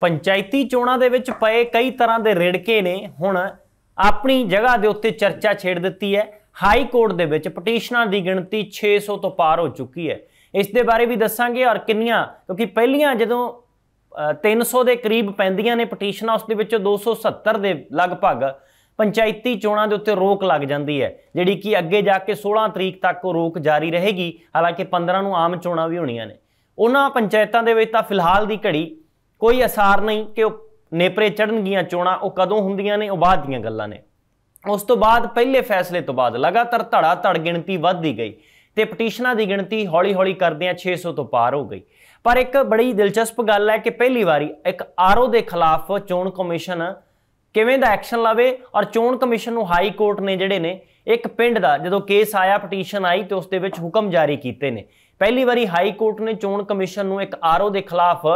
ਪੰਚਾਇਤੀ ਚੋਣਾਂ ਦੇ ਵਿੱਚ ਪਏ ਕਈ ਤਰ੍ਹਾਂ ਦੇ ਰਿੜਕੇ ਨੇ ਹੁਣ ਆਪਣੀ ਜਗ੍ਹਾ ਦੇ ਉੱਤੇ ਚਰਚਾ ਛੇੜ ਦਿੱਤੀ ਹੈ ਹਾਈ ਕੋਰਟ ਦੇ ਵਿੱਚ ਪਟੀਸ਼ਨਾਂ ਦੀ ਗਿਣਤੀ 600 ਤੋਂ ਪਾਰ ਹੋ ਚੁੱਕੀ ਹੈ ਇਸ ਦੇ ਬਾਰੇ ਵੀ ਦੱਸਾਂਗੇ ਔਰ ਕਿੰਨੀਆਂ ਕਿਉਂਕਿ ਪਹਿਲੀਆਂ ਜਦੋਂ 300 ਦੇ ਕਰੀਬ ਪੈਂਦੀਆਂ ਨੇ ਪਟੀਸ਼ਨਾਂ ਉਸ ਦੇ ਵਿੱਚੋਂ 270 ਦੇ ਲਗਭਗ ਪੰਚਾਇਤੀ ਚੋਣਾਂ ਦੇ ਉੱਤੇ ਰੋਕ ਲੱਗ ਜਾਂਦੀ ਹੈ ਜਿਹੜੀ ਕਿ ਅੱਗੇ ਜਾ ਕੇ 16 ਤਰੀਕ ਤੱਕ ਉਹ ਰੋਕ ਜਾਰੀ ਰਹੇਗੀ ਹਾਲਾਂਕਿ 15 ਨੂੰ ਆਮ ਚੋਣਾਂ ਵੀ ਹੋਣੀਆਂ ਨੇ ਉਹਨਾਂ ਪੰਚਾਇਤਾਂ ਦੇ ਵਿੱਚ ਤਾਂ ਫਿਲਹਾਲ ਦੀ ਘੜੀ ਕੋਈ ਅਸਾਰ ਨਹੀਂ ਕਿ ਉਹ ਨੇਪਰੇ ਚੜਨਗੀਆਂ ਚੋਣਾ ਉਹ ਕਦੋਂ ਹੁੰਦੀਆਂ ਨੇ ਉਹ ਬਾਅਦ ਦੀਆਂ ਗੱਲਾਂ ਨੇ ਉਸ ਤੋਂ ਬਾਅਦ ਪਹਿਲੇ ਫੈਸਲੇ ਤੋਂ ਬਾਅਦ ਲਗਾਤਾਰ ਧੜਾ ਧੜ ਗਿਣਤੀ ਵੱਧਦੀ ਗਈ ਤੇ ਪਟੀਸ਼ਨਾਂ ਦੀ ਗਿਣਤੀ ਹੌਲੀ-ਹੌਲੀ ਕਰਦੇ ਆ 600 ਤੋਂ ਪਾਰ ਹੋ ਗਈ ਪਰ ਇੱਕ ਬੜੀ ਦਿਲਚਸਪ ਗੱਲ ਹੈ ਕਿ ਪਹਿਲੀ ਵਾਰੀ ਇੱਕ ਆਰਓ ਦੇ ਖਿਲਾਫ ਚੋਣ ਕਮਿਸ਼ਨ ਕਿਵੇਂ ਦਾ ਐਕਸ਼ਨ ਲਵੇ ਔਰ ਚੋਣ ਕਮਿਸ਼ਨ ਨੂੰ ਹਾਈ ਕੋਰਟ ਨੇ ਜਿਹੜੇ ਨੇ ਇੱਕ ਪਿੰਡ ਦਾ ਜਦੋਂ ਕੇਸ ਆਇਆ ਪਟੀਸ਼ਨ ਆਈ ਤੇ ਉਸ ਦੇ ਵਿੱਚ ਹੁਕਮ ਜਾਰੀ ਕੀਤੇ ਨੇ ਪਹਿਲੀ ਵਾਰੀ ਹਾਈ ਕੋਰਟ ਨੇ ਚੋਣ ਕਮਿਸ਼ਨ ਨੂੰ ਇੱਕ ਆਰਓ ਦੇ ਖਿਲਾਫ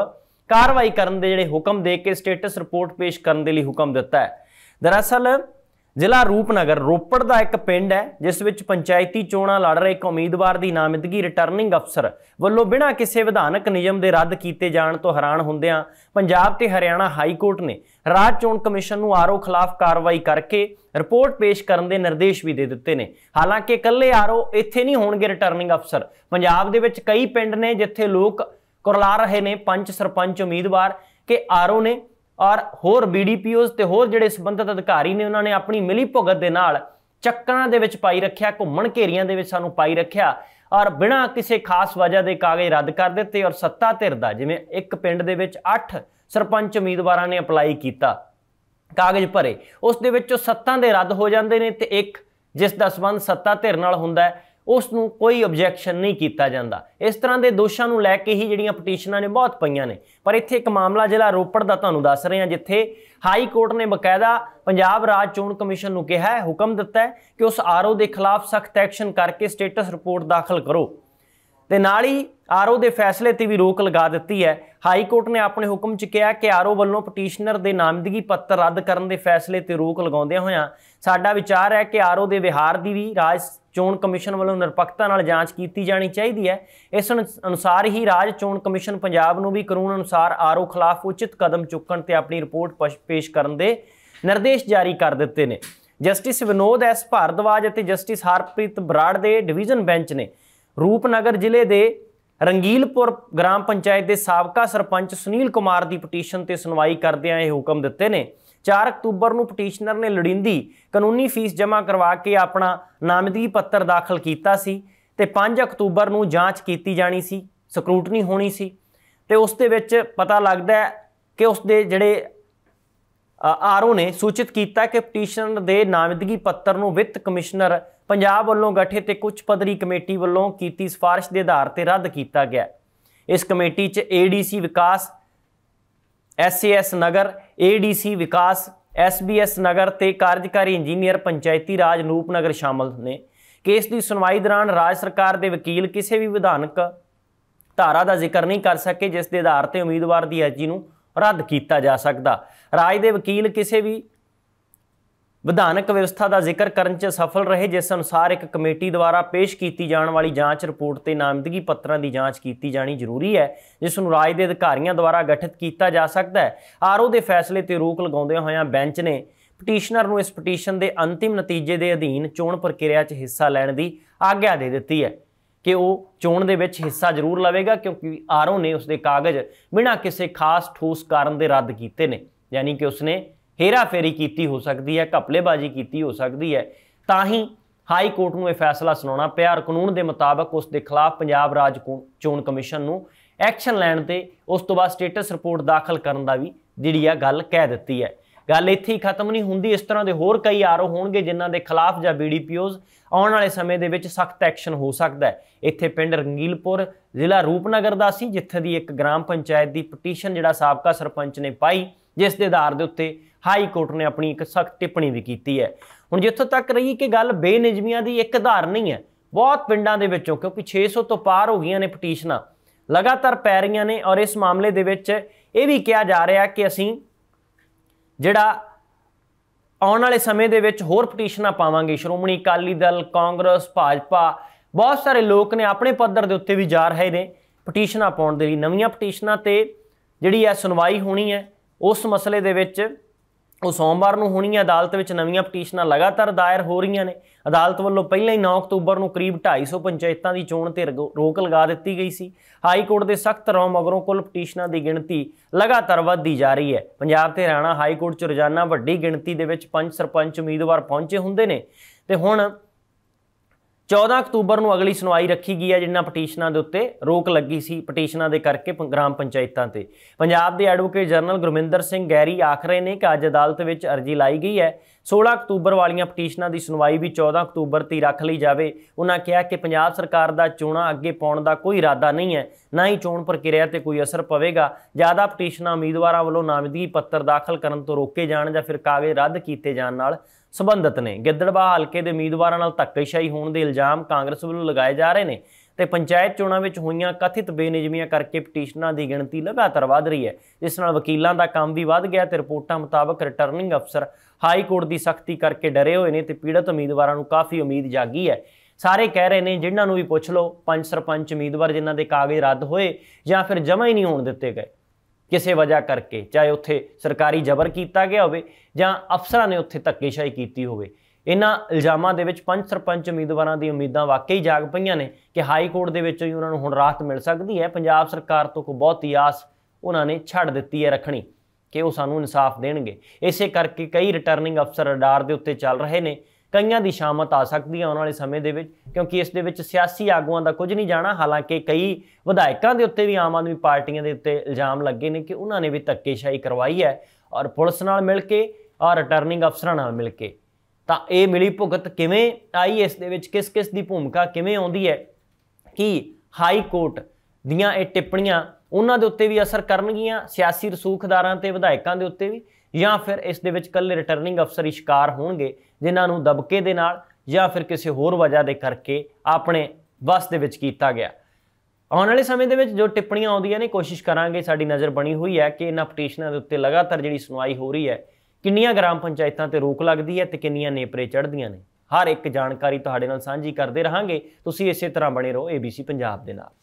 ਕਾਰਵਾਈ ਕਰਨ ਦੇ ਜਿਹੜੇ ਹੁਕਮ ਦੇ ਕੇ ਸਟੇਟਸ ਰਿਪੋਰਟ ਪੇਸ਼ ਕਰਨ ਦੇ ਲਈ ਹੁਕਮ ਦਿੱਤਾ ਹੈ ਦਰਅਸਲ ਜ਼ਿਲ੍ਹਾ ਰੂਪਨਗਰ ਰੋਪੜ ਦਾ ਇੱਕ ਪਿੰਡ ਹੈ ਜਿਸ ਵਿੱਚ ਪੰਚਾਇਤੀ ਚੋਣਾਂ ਲੜ ਰਹੇ ਇੱਕ ਉਮੀਦਵਾਰ ਦੀ ਨਾਮਜ਼ਦਗੀ ਰਿਟਰਨਿੰਗ ਅਫਸਰ ਵੱਲੋਂ ਬਿਨਾਂ ਕਿਸੇ ਵਿਧਾਨਕ ਨਿਯਮ ਦੇ ਰੱਦ ਕੀਤੇ ਜਾਣ ਤੋਂ ਹੈਰਾਨ ਹੁੰਦਿਆਂ ਪੰਜਾਬ ਤੇ ਹਰਿਆਣਾ ਹਾਈ ਕੋਰਟ ਨੇ ਰਾਜ ਚੋਣ ਕਮਿਸ਼ਨ ਨੂੰ ਆਰਓ ਖਿਲਾਫ ਕਾਰਵਾਈ ਕਰਕੇ ਰਿਪੋਰਟ ਪੇਸ਼ ਕਰਨ ਦੇ ਨਿਰਦੇਸ਼ ਵੀ ਦੇ ਦਿੱਤੇ ਨੇ ਹਾਲਾਂਕਿ ਇਕੱਲੇ ਆਰਓ ਇੱਥੇ ਨਹੀਂ ਹੋਣਗੇ ਰਿਟਰਨਿੰਗ ਅਫਸਰ ਪੰਜਾਬ ਦੇ ਵਿੱਚ ਕਈ ਪਿੰਡ ਨੇ ਜਿੱਥੇ ਲੋਕ ਕੁਰਲਾ ਰਹੇ ਨੇ ਪੰਜ ਸਰਪੰਚ ਉਮੀਦਵਾਰ ਕਿ ਆਰਓ ਨੇ ਔਰ ਹੋਰ ਬੀਡੀਪੀਓਜ਼ ਤੇ ਹੋਰ ਜਿਹੜੇ ਸੰਬੰਧਿਤ ਅਧਿਕਾਰੀ ਨੇ ਉਹਨਾਂ ਨੇ ਆਪਣੀ ਮਿਲੀ ਭੁਗਤ ਦੇ ਨਾਲ ਚੱਕਰਾਂ ਦੇ ਵਿੱਚ ਪਾਈ ਰੱਖਿਆ ਘੁੰਮਣ ਘੇਰੀਆਂ ਦੇ ਵਿੱਚ ਸਾਨੂੰ ਪਾਈ ਰੱਖਿਆ ਔਰ ਬਿਨਾਂ ਕਿਸੇ ਖਾਸ ਵਜ੍ਹਾ ਦੇ ਕਾਗਜ਼ ਰੱਦ ਕਰ ਦਿੱਤੇ ਔਰ ਸੱਤਾ ਧਿਰ ਦਾ ਜਿਵੇਂ ਇੱਕ ਪਿੰਡ ਦੇ ਵਿੱਚ 8 ਸਰਪੰਚ ਉਮੀਦਵਾਰਾਂ ਨੇ ਅਪਲਾਈ ਕੀਤਾ ਕਾਗਜ਼ ਭਰੇ ਉਸ ਦੇ ਵਿੱਚੋਂ ਸੱਤਾਂ ਦੇ ਰੱਦ ਹੋ ਜਾਂਦੇ ਨੇ ਤੇ ਇੱਕ ਜਿਸ ਦਾ ਸਬੰਧ ਸੱਤਾ ਧਿਰ ਨਾਲ ਹੁੰਦਾ ਹੈ ਉਸ ਨੂੰ ਕੋਈ ਆਬਜੈਕਸ਼ਨ ਨਹੀਂ ਕੀਤਾ ਜਾਂਦਾ ਇਸ ਤਰ੍ਹਾਂ ਦੇ ਦੋਸ਼ਾਂ ਨੂੰ ਲੈ ਕੇ ਹੀ ਜਿਹੜੀਆਂ ਪਟੀਸ਼ਨਾਂ ਨੇ ਬਹੁਤ ਪਈਆਂ ਨੇ ਪਰ ਇੱਥੇ ਇੱਕ ਮਾਮਲਾ ਜ਼ਿਲ੍ਹਾ ਰੋਪੜ ਦਾ ਤੁਹਾਨੂੰ ਦੱਸ ਰਹੇ ਹਾਂ ਜਿੱਥੇ ਹਾਈ ਕੋਰਟ ਨੇ ਬਕਾਇਦਾ ਪੰਜਾਬ ਰਾਜ ਚੋਣ ਕਮਿਸ਼ਨ ਨੂੰ ਕਿਹਾ ਹੈ ਹੁਕਮ ਦਿੱਤਾ ਹੈ ਕਿ ਉਸ ਆਰਓ ਦੇ ਖਿਲਾਫ ਸਖਤ ਐਕਸ਼ਨ ਕਰਕੇ ਸਟੇਟਸ ਰਿਪੋਰਟ ਦਾਖਲ ਕਰੋ ਤੇ ਨਾਲ ਹੀ ਆਰਓ ਦੇ ਫੈਸਲੇ ਤੇ ਵੀ ਰੋਕ ਲਗਾ ਦਿੱਤੀ ਹੈ ਹਾਈ ਕੋਰਟ ਨੇ ਆਪਣੇ ਹੁਕਮ 'ਚ ਕਿਹਾ ਕਿ ਆਰਓ ਵੱਲੋਂ ਪਟੀਸ਼ਨਰ ਦੇ ਨਾਮਜ਼ਦਗੀ ਪੱਤਰ ਰੱਦ ਕਰਨ ਦੇ ਫੈਸਲੇ ਤੇ ਰੋਕ ਲਗਾਉਂਦਿਆਂ ਹੋਇਆਂ ਸਾਡਾ ਵਿਚਾਰ ਹੈ ਕਿ ਆਰਓ ਦੇ ਵਿਹਾਰ ਦੀ ਵੀ ਰਾਜ ਚੋਣ ਕਮਿਸ਼ਨ ਵੱਲੋਂ ਨਿਰਪੱਖਤਾ ਨਾਲ ਜਾਂਚ ਕੀਤੀ ਜਾਣੀ ਚਾਹੀਦੀ ਹੈ ਇਸ ਅਨੁਸਾਰ ਹੀ ਰਾਜ ਚੋਣ ਕਮਿਸ਼ਨ ਪੰਜਾਬ ਨੂੰ ਵੀ ਕਾਨੂੰਨ ਅਨੁਸਾਰ ਆਰਓ ਖਿਲਾਫ ਉਚਿਤ ਕਦਮ ਚੁੱਕਣ ਤੇ ਆਪਣੀ ਰਿਪੋਰਟ ਪੇਸ਼ ਕਰਨ ਦੇ ਨਿਰਦੇਸ਼ ਜਾਰੀ ਕਰ ਦਿੱਤੇ ਨੇ ਜਸਟਿਸ ਵਿਨੋਦ ਐਸ ਭਾਰਦਵਾਜ ਅਤੇ ਜਸਟਿਸ ਹਰਪ੍ਰੀਤ ਬਰਾੜ ਦੇ ਡਿਵੀਜ਼ਨ ਬੈਂਚ ਨੇ ਰੂਪਨਗਰ ਜ਼ਿਲ੍ਹੇ ਦੇ ਰੰਗੀਲਪੁਰ ਗ੍ਰਾਮ ਪੰਚਾਇਤ ਦੇ ਸਾਬਕਾ ਸਰਪੰਚ ਸੁਨੀਲ ਕੁਮਾਰ ਦੀ ਪਟੀਸ਼ਨ ਤੇ ਸੁਣਵਾਈ ਕਰਦਿਆਂ ਇਹ ਹੁਕਮ ਦਿੱਤੇ ਨੇ 4 ਅਕਤੂਬਰ ਨੂੰ ਪਟੀਸ਼ਨਰ ਨੇ ਲੜਿੰਦੀ ਕਾਨੂੰਨੀ ਫੀਸ ਜਮ੍ਹਾਂ ਕਰਵਾ ਕੇ ਆਪਣਾ ਨਾਮਜ਼ਦਗੀ ਪੱਤਰ ਦਾਖਲ ਕੀਤਾ ਸੀ ਤੇ 5 ਅਕਤੂਬਰ ਨੂੰ ਜਾਂਚ ਕੀਤੀ ਜਾਣੀ ਸੀ ਸਕਰੂਟਨੀ ਹੋਣੀ ਸੀ ਤੇ ਉਸ ਦੇ ਵਿੱਚ ਪਤਾ ਲੱਗਦਾ ਹੈ ਕਿ ਉਸ ਦੇ ਜਿਹੜੇ ਆਰਓ ਨੇ ਸੂਚਿਤ ਕੀਤਾ ਕਿ ਪਟੀਸ਼ਨਰ ਦੇ ਨਾਮਜ਼ਦਗੀ ਪੱਤਰ ਨੂੰ ਵਿੱਤ ਕਮਿਸ਼ਨਰ ਪੰਜਾਬ ਵੱਲੋਂ ਗਠਿਤ ਤੇ ਕੁਝ ਪਦਰੀ ਕਮੇਟੀ ਵੱਲੋਂ ਕੀਤੀ ਸਿਫਾਰਿਸ਼ ਦੇ ਆਧਾਰ ਤੇ ਰੱਦ ਕੀਤਾ ਗਿਆ ਇਸ ਕਮੇਟੀ 'ਚ ਏਡੀਸੀ ਵਿਕਾਸ ਐਸਏਐਸ ਨਗਰ ਏਡੀਸੀ ਵਿਕਾਸ ਐਸਬੀਐਸ ਨਗਰ ਤੇ ਕਾਰਜਕਾਰੀ ਇੰਜੀਨੀਅਰ ਪੰਚਾਇਤੀ ਰਾਜ ਨੂਪਨਗਰ ਸ਼ਾਮਲ ਨੇ ਕੇਸ ਦੀ ਸੁਣਵਾਈ ਦੌਰਾਨ ਰਾਜ ਸਰਕਾਰ ਦੇ ਵਕੀਲ ਕਿਸੇ ਵੀ ਵਿਧਾਨਕ ਧਾਰਾ ਦਾ ਜ਼ਿਕਰ ਨਹੀਂ ਕਰ ਸਕੇ ਜਿਸ ਦੇ ਆਧਾਰ ਤੇ ਉਮੀਦਵਾਰ ਦੀ ਅਰਜ਼ੀ ਨੂੰ ਰੱਦ ਕੀਤਾ ਜਾ ਸਕਦਾ ਰਾਜ ਦੇ ਵਕੀਲ ਕਿਸੇ ਵੀ ਵਿਧਾਨਕ ਵਿਵਸਥਾ ਦਾ ਜ਼ਿਕਰ ਕਰਨ 'ਚ ਸਫਲ ਰਹੇ ਜਿਸ ਅਨੁਸਾਰ ਇੱਕ ਕਮੇਟੀ ਦੁਆਰਾ ਪੇਸ਼ ਕੀਤੀ ਜਾਣ ਵਾਲੀ ਜਾਂਚ ਰਿਪੋਰਟ ਤੇ ਨਾਮਜ਼ਦਗੀ ਪੱਤਰਾਂ ਦੀ ਜਾਂਚ ਕੀਤੀ ਜਾਣੀ ਜ਼ਰੂਰੀ ਹੈ ਜਿਸ ਨੂੰ ਰਾਜ ਦੇ ਅਧਿਕਾਰੀਆਂ ਦੁਆਰਾ ਗਠਿਤ ਕੀਤਾ ਜਾ ਸਕਦਾ ਹੈ ਆਰਓ ਦੇ ਫੈਸਲੇ ਤੇ ਰੋਕ ਲਗਾਉਂਦੇ ਹੋਇਆਂ ਬੈਂਚ ਨੇ ਪਟੀਸ਼ਨਰ ਨੂੰ ਇਸ ਪਟੀਸ਼ਨ ਦੇ ਅੰਤਿਮ ਨਤੀਜੇ ਦੇ ਅਧੀਨ ਚੋਣ ਪ੍ਰਕਿਰਿਆ 'ਚ ਹਿੱਸਾ ਲੈਣ ਦੀ ਆਗਿਆ ਦੇ ਦਿੱਤੀ ਹੈ ਕਿ ਉਹ ਚੋਣ ਦੇ ਵਿੱਚ ਹਿੱਸਾ ਜ਼ਰੂਰ ਲਵੇਗਾ ਕਿਉਂਕਿ ਆਰਓ ਨੇ ਉਸ ਦੇ ਕਾਗਜ਼ ਬਿਨਾਂ ਕਿਸੇ ਖਾਸ ਠੋਸ ਕਾਰਨ ਦੇ ਰੱਦ ਕੀਤੇ ਨੇ ਯਾਨੀ ਕਿ ਉਸਨੇ ਹੇਰਾਫੇਰੀ ਕੀਤੀ ਹੋ ਸਕਦੀ ਹੈ ਘਪਲੇਬਾਜ਼ੀ ਕੀਤੀ ਹੋ ਸਕਦੀ ਹੈ ਤਾਂ ਹੀ ਹਾਈ ਕੋਰਟ ਨੂੰ ਇਹ ਫੈਸਲਾ ਸੁਣਾਉਣਾ ਪਿਆ ਔਰ ਕਾਨੂੰਨ ਦੇ ਮੁਤਾਬਕ ਉਸ ਦੇ ਖਿਲਾਫ ਪੰਜਾਬ ਰਾਜ ਚੋਣ ਕਮਿਸ਼ਨ ਨੂੰ ਐਕਸ਼ਨ ਲੈਣ ਤੇ ਉਸ ਤੋਂ ਬਾਅਦ ਸਟੇਟਸ ਰਿਪੋਰਟ ਦਾਖਲ ਕਰਨ ਦਾ ਵੀ ਜਿਹੜੀ ਆ ਗੱਲ ਕਹਿ ਦਿੱਤੀ ਹੈ ਗੱਲ ਇੱਥੇ ਹੀ ਖਤਮ ਨਹੀਂ ਹੁੰਦੀ ਇਸ ਤਰ੍ਹਾਂ ਦੇ ਹੋਰ ਕਈ ਆਰੋ ਹੋਣਗੇ ਜਿਨ੍ਹਾਂ ਦੇ ਖਿਲਾਫ ਜਾਂ ਬੀਡੀਪੀਓਜ਼ ਆਉਣ ਵਾਲੇ ਸਮੇਂ ਦੇ ਵਿੱਚ ਸਖਤ ਐਕਸ਼ਨ ਹੋ ਸਕਦਾ ਹੈ ਇੱਥੇ ਪਿੰਡ ਰੰਗੀਲਪੁਰ ਜ਼ਿਲ੍ਹਾ ਰੂਪਨਗਰ ਦਾ ਸੀ ਜਿੱਥੇ ਦੀ ਇੱਕ ਗ੍ਰਾਮ ਪੰਚਾਇਤ ਦੀ ਪਟੀਸ਼ਨ ਜਿਹੜਾ ਸਾਬਕਾ ਸਰਪੰਚ ਨੇ ਪਾਈ ਜਿਸ ਦੇ ਆਧਾਰ ਦੇ ਉੱਤੇ ਹਾਈ ਕੋਰਟ ਨੇ ਆਪਣੀ ਇੱਕ ਸਖਤ ਟਿੱਪਣੀ ਵੀ ਕੀਤੀ ਹੈ ਹੁਣ ਜਿੱਥੋਂ ਤੱਕ ਰਹੀ ਕਿ ਗੱਲ ਬੇਨਿਜਮੀਆਂ ਦੀ ਇੱਕ ਆਧਾਰ ਨਹੀਂ ਹੈ ਬਹੁਤ ਪਿੰਡਾਂ ਦੇ ਵਿੱਚੋਂ ਕਿਉਂਕਿ 600 ਤੋਂ ਪਾਰ ਹੋ ਗਈਆਂ ਨੇ ਪਟੀਸ਼ਨਾਂ ਲਗਾਤਾਰ ਪੈ ਰਹੀਆਂ ਨੇ ਔਰ ਇਸ ਮਾਮਲੇ ਦੇ ਵਿੱਚ ਇਹ ਵੀ ਕਿਹਾ ਜਾ ਰਿਹਾ ਕਿ ਅਸੀਂ ਜਿਹੜਾ ਆਉਣ ਵਾਲੇ ਸਮੇਂ ਦੇ ਵਿੱਚ ਹੋਰ ਪਟੀਸ਼ਨਾਂ ਪਾਵਾਂਗੇ ਸ਼੍ਰੋਮਣੀ ਅਕਾਲੀ ਦਲ ਕਾਂਗਰਸ ਭਾਜਪਾ ਬਹੁਤ ਸਾਰੇ ਲੋਕ ਨੇ ਆਪਣੇ ਪੱਧਰ ਦੇ ਉੱਤੇ ਵੀ ਜਾ ਰਹੇ ਨੇ ਪਟੀਸ਼ਨਾਂ ਪਾਉਣ ਦੇ ਲਈ ਨਵੀਆਂ ਪਟੀਸ਼ਨਾਂ ਤੇ ਜਿਹੜੀ ਹੈ ਸੁਣਵਾਈ ਹੋਣੀ ਹੈ ਉਸ ਮਸਲੇ ਦੇ ਵਿੱਚ ਉਹ ਸੋਮਵਾਰ ਨੂੰ ਹੋਣੀ ਅਦਾਲਤ ਵਿੱਚ ਨਵੀਆਂ ਪਟੀਸ਼ਨਾਂ ਲਗਾਤਾਰ ਦਾਇਰ ਹੋ ਰਹੀਆਂ ਨੇ ਅਦਾਲਤ ਵੱਲੋਂ ਪਹਿਲਾਂ ਹੀ 9 ਅਕਤੂਬਰ ਨੂੰ ਕਰੀਬ 250 ਪੰਚਾਇਤਾਂ ਦੀ ਚੋਣ ਤੇ ਰੋਕ ਲਗਾ ਦਿੱਤੀ ਗਈ ਸੀ ਹਾਈ ਕੋਰਟ ਦੇ ਸਖਤ ਰੌਮ ਮਗਰੋਂ ਕੁੱਲ ਪਟੀਸ਼ਨਾਂ ਦੀ ਗਿਣਤੀ ਲਗਾਤਾਰ ਵਧਦੀ ਜਾ ਰਹੀ ਹੈ ਪੰਜਾਬ ਤੇ ਹਰਿਆਣਾ ਹਾਈ ਕੋਰਟ ਚ ਰੋਜ਼ਾਨਾ ਵੱਡੀ ਗਿਣਤੀ ਦੇ ਵਿੱਚ ਪੰਜ ਸਰਪੰਚ ਉਮੀਦਵਾਰ ਪਹੁੰਚੇ ਹੁੰਦੇ ਨੇ ਤੇ ਹੁਣ 14 ਅਕਤੂਬਰ ਨੂੰ ਅਗਲੀ ਸੁਣਵਾਈ ਰੱਖੀ ਗਈ ਹੈ ਜਿਨ੍ਹਾਂ ਪਟੀਸ਼ਨਾਂ ਦੇ ਉੱਤੇ ਰੋਕ ਲੱਗੀ ਸੀ ਪਟੀਸ਼ਨਾਂ ਦੇ ਕਰਕੇ ਗ੍ਰਾਮ ਪੰਚਾਇਤਾਂ ਤੇ ਪੰਜਾਬ ਦੇ advocate general Gurminder Singh Garry ਆਖ ਰਹੇ ਨੇ ਕਿ ਅੱਜ ਅਦਾਲਤ ਵਿੱਚ ਅਰਜ਼ੀ ਲਾਈ ਗਈ ਹੈ 16 ਅਕਤੂਬਰ ਵਾਲੀਆਂ ਪਟੀਸ਼ਨਾਂ ਦੀ ਸੁਣਵਾਈ ਵੀ 14 ਅਕਤੂਬਰ ਤੀ ਰੱਖ ਲਈ ਜਾਵੇ ਉਹਨਾਂ ਕਿਹਾ ਕਿ ਪੰਜਾਬ ਸਰਕਾਰ ਦਾ ਚੋਣਾਂ ਅੱਗੇ ਪਾਉਣ ਦਾ ਕੋਈ ਇਰਾਦਾ ਨਹੀਂ ਹੈ ਨਾ ਹੀ ਚੋਣ ਪ੍ਰਕਿਰਿਆ ਤੇ ਕੋਈ ਅਸਰ ਪਵੇਗਾ ਜ਼ਿਆਦਾ ਪਟੀਸ਼ਨਾਂ ਉਮੀਦਵਾਰਾਂ ਵੱਲੋਂ ਨਾਮਜ਼ਦਗੀ ਪੱਤਰ ਦਾਖਲ ਕਰਨ ਤੋਂ ਰੋਕੇ ਜਾਣ ਜਾਂ ਫਿਰ ਕਾਗਜ਼ ਰੱਦ ਕੀਤੇ ਜਾਣ ਨਾਲ ਸਬੰਧਤ ਨੇ ਗਿੱਦੜਬਾ ਹਲਕੇ ਦੇ ਉਮੀਦਵਾਰਾਂ ਨਾਲ ਧੱਕੇਸ਼ਾਹੀ ਹੋਣ ਦੇ ਇਲਜ਼ਾਮ ਕਾਂਗਰਸ ਵੱਲੋਂ ਲਗਾਏ ਜਾ ਰਹੇ ਨੇ ਤੇ ਪੰਚਾਇਤ ਚੋਣਾਂ ਵਿੱਚ ਹੋਈਆਂ ਕਥਿਤ ਬੇਨਿਯਮੀਆਂ ਕਰਕੇ ਪਟੀਸ਼ਨਾਂ ਦੀ ਗਿਣਤੀ ਲਗਾਤਾਰ ਵਧ ਰਹੀ ਹੈ ਜਿਸ ਨਾਲ ਵਕੀਲਾਂ ਦਾ ਕੰਮ ਵੀ ਵਧ ਗਿਆ ਤੇ ਰਿਪੋਰਟਾਂ ਮੁਤਾਬਕ ਰਿਟਰਨਿੰਗ ਅਫਸਰ ਹਾਈ ਕੋਰਟ ਦੀ ਸਖਤੀ ਕਰਕੇ ਡਰੇ ਹੋਏ ਨੇ ਤੇ ਪੀੜਤ ਉਮੀਦਵਾਰਾਂ ਨੂੰ ਕਾਫੀ ਉਮੀਦ ਜਾਗੀ ਹੈ ਸਾਰੇ ਕਹਿ ਰਹੇ ਨੇ ਜਿਨ੍ਹਾਂ ਨੂੰ ਵੀ ਪੁੱਛ ਲਓ ਪੰਜ ਸਰਪੰਚ ਉਮੀਦਵਾਰ ਜਿਨ੍ਹਾਂ ਦੇ ਕਾਗਜ਼ ਰੱਦ ਹੋਏ ਜਾਂ ਫਿਰ ਜਮ੍ਹਾਂ ਹੀ ਨਹੀਂ ਹੋਣ ਦਿੱਤੇ ਗਏ ਕਿਸੇ ਵਜ੍ਹਾ ਕਰਕੇ ਚਾਹੇ ਉੱਥੇ ਸਰਕਾਰੀ ਜ਼ਬਰ ਕੀਤਾ ਗਿਆ ਹੋਵੇ ਜਾਂ ਅਫਸਰਾਂ ਨੇ ਉੱਥੇ ਧੱਕੇਸ਼ਾਹੀ ਕੀਤੀ ਹੋਵੇ ਇਹਨਾਂ ਇਲਜ਼ਾਮਾਂ ਦੇ ਵਿੱਚ ਪੰਜ ਸਰਪੰਚ ਉਮੀਦਵਾਰਾਂ ਦੀ ਉਮੀਦਾਂ ਵਾਕਈ ਜਾਗ ਪਈਆਂ ਨੇ ਕਿ ਹਾਈ ਕੋਰਟ ਦੇ ਵਿੱਚ ਹੀ ਉਹਨਾਂ ਨੂੰ ਹੁਣ ਰਾਹਤ ਮਿਲ ਸਕਦੀ ਹੈ ਪੰਜਾਬ ਸਰਕਾਰ ਤੋਂ ਕੋ ਬਹੁਤ ਆਸ ਉਹਨਾਂ ਨੇ ਛੱਡ ਦਿੱਤੀ ਹੈ ਰੱਖਣੀ ਕਿ ਉਹ ਸਾਨੂੰ ਇਨਸਾਫ ਦੇਣਗੇ ਇਸੇ ਕਰਕੇ ਕਈ ਰਿਟਰਨਿੰਗ ਅਫਸਰ ਰਡਾਰ ਦੇ ਉੱਤੇ ਚੱਲ ਰਹੇ ਨੇ ਕਈਆਂ ਦੀ ਸ਼ਾਮਤ ਆ ਹੈ ਆਉਣ ਵਾਲੇ ਸਮੇਂ ਦੇ ਵਿੱਚ ਕਿਉਂਕਿ ਇਸ ਦੇ ਵਿੱਚ ਸਿਆਸੀ ਆਗੂਆਂ ਦਾ ਕੁਝ ਨਹੀਂ ਜਾਣਾ ਹਾਲਾਂਕਿ ਕਈ ਵਿਧਾਇਕਾਂ ਦੇ ਉੱਤੇ ਵੀ ਆਮ ਆਦਮੀ ਪਾਰਟੀਆਂ ਦੇ ਉੱਤੇ ਇਲਜ਼ਾਮ ਲੱਗੇ ਨੇ ਕਿ ਉਹਨਾਂ ਨੇ ਵੀ ਧੱਕੇਸ਼ਾਹੀ ਕਰਵਾਈ ਹੈ ਔਰ ਪੁਲਿਸ ਨਾਲ ਮਿਲ ਕੇ ਔਰ ਰਿਟਰਨਿੰਗ ਅਫਸਰਾਂ ਨਾਲ ਮਿਲ ਕੇ ਤਾਂ ਇਹ ਮਿਲੀ ਭੁਗਤ ਕਿਵੇਂ ਆਈ ਇਸ ਦੇ ਵਿੱਚ ਕਿਸ ਕਿਸ ਦੀ ਭੂਮਿਕਾ ਕਿਵੇਂ ਆਉਂਦੀ ਹੈ ਕਿ ਹਾਈ ਕੋਰਟ ਦੀਆਂ ਇਹ ਟਿੱਪਣੀਆਂ ਉਹਨਾਂ ਦੇ ਉੱਤੇ ਵੀ ਅਸਰ ਕਰਨਗੀਆਂ ਸਿਆਸੀ ਰਸੂਖਦਾਰਾਂ ਤੇ ਵਿਧਾਇਕਾਂ ਦੇ ਉੱਤੇ ਵੀ ਜਾਂ ਫਿਰ ਇਸ ਦੇ ਵਿੱਚ ਕੱਲੇ ਰਿਟਰਨਿੰਗ ਅਫਸਰ ਹੀ ਸ਼ਿਕਾਰ ਹੋਣਗੇ ਜਿਨ੍ਹਾਂ ਨੂੰ ਦਬਕੇ ਦੇ ਨਾਲ ਜਾਂ ਫਿਰ ਕਿਸੇ ਹੋਰ ਵਜ੍ਹਾ ਦੇ ਕਰਕੇ ਆਪਣੇ ਵਸ ਦੇ ਵਿੱਚ ਕੀਤਾ ਗਿਆ ਆਉਣ ਵਾਲੇ ਸਮੇਂ ਦੇ ਵਿੱਚ ਜੋ ਟਿੱਪਣੀਆਂ ਆਉਂਦੀਆਂ ਨੇ ਕੋਸ਼ਿਸ਼ ਕਰਾਂਗੇ ਸਾਡੀ ਨਜ਼ਰ ਬਣੀ ਹੋਈ ਹੈ ਕਿ ਇਹਨਾਂ ਪਟੀਸ਼ਨਾਂ ਦੇ ਉੱਤੇ ਲਗਾਤਾਰ ਜਿਹੜੀ ਸੁਣਵਾਈ ਹੋ ਰਹੀ ਹੈ ਕਿੰਨੀਆਂ ਗ੍ਰਾਮ ਪੰਚਾਇਤਾਂ ਤੇ ਰੋਕ ਲੱਗਦੀ ਹੈ ਤੇ ਕਿੰਨੀਆਂ ਨੇਪਰੇ ਚੜ੍ਹਦੀਆਂ ਨੇ ਹਰ ਇੱਕ ਜਾਣਕਾਰੀ ਤੁਹਾਡੇ ਨਾਲ ਸਾਂਝੀ ਕਰਦੇ ਰਹਾਂਗੇ ਤੁਸੀਂ ਇਸੇ ਤਰ੍ਹਾਂ ਬਣੇ ਰਹੋ ABC ਪੰਜਾਬ ਦੇ ਨਾਲ